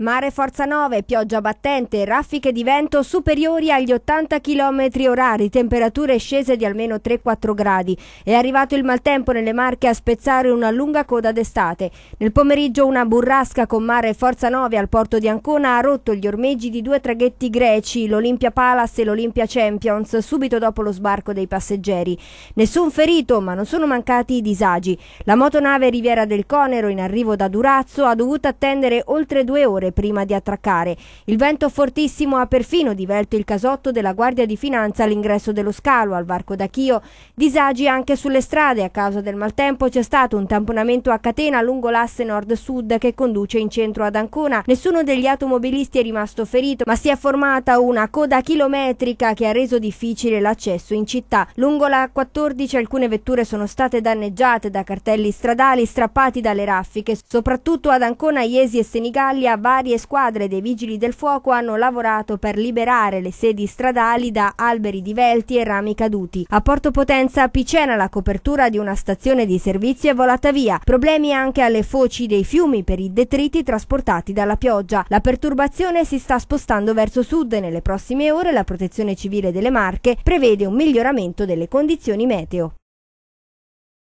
Mare forza 9, pioggia battente, raffiche di vento superiori agli 80 km orari, temperature scese di almeno 3-4 gradi. È arrivato il maltempo nelle Marche a spezzare una lunga coda d'estate. Nel pomeriggio una burrasca con mare forza 9 al porto di Ancona ha rotto gli ormeggi di due traghetti greci, l'Olimpia Palace e l'Olimpia Champions, subito dopo lo sbarco dei passeggeri. Nessun ferito, ma non sono mancati i disagi. La motonave Riviera del Conero, in arrivo da Durazzo, ha dovuto attendere oltre due ore ore prima di attraccare. Il vento fortissimo ha perfino divelto il casotto della Guardia di Finanza all'ingresso dello scalo al Varco d'Achio. Disagi anche sulle strade. A causa del maltempo c'è stato un tamponamento a catena lungo l'asse nord-sud che conduce in centro ad Ancona. Nessuno degli automobilisti è rimasto ferito, ma si è formata una coda chilometrica che ha reso difficile l'accesso in città. Lungo la 14 alcune vetture sono state danneggiate da cartelli stradali strappati dalle raffiche, soprattutto ad Ancona, Iesi e Senigallia, varie squadre dei vigili del fuoco hanno lavorato per liberare le sedi stradali da alberi divelti e rami caduti. A Porto Potenza a Picena la copertura di una stazione di servizio è volata via. Problemi anche alle foci dei fiumi per i detriti trasportati dalla pioggia. La perturbazione si sta spostando verso sud e nelle prossime ore la Protezione Civile delle Marche prevede un miglioramento delle condizioni meteo.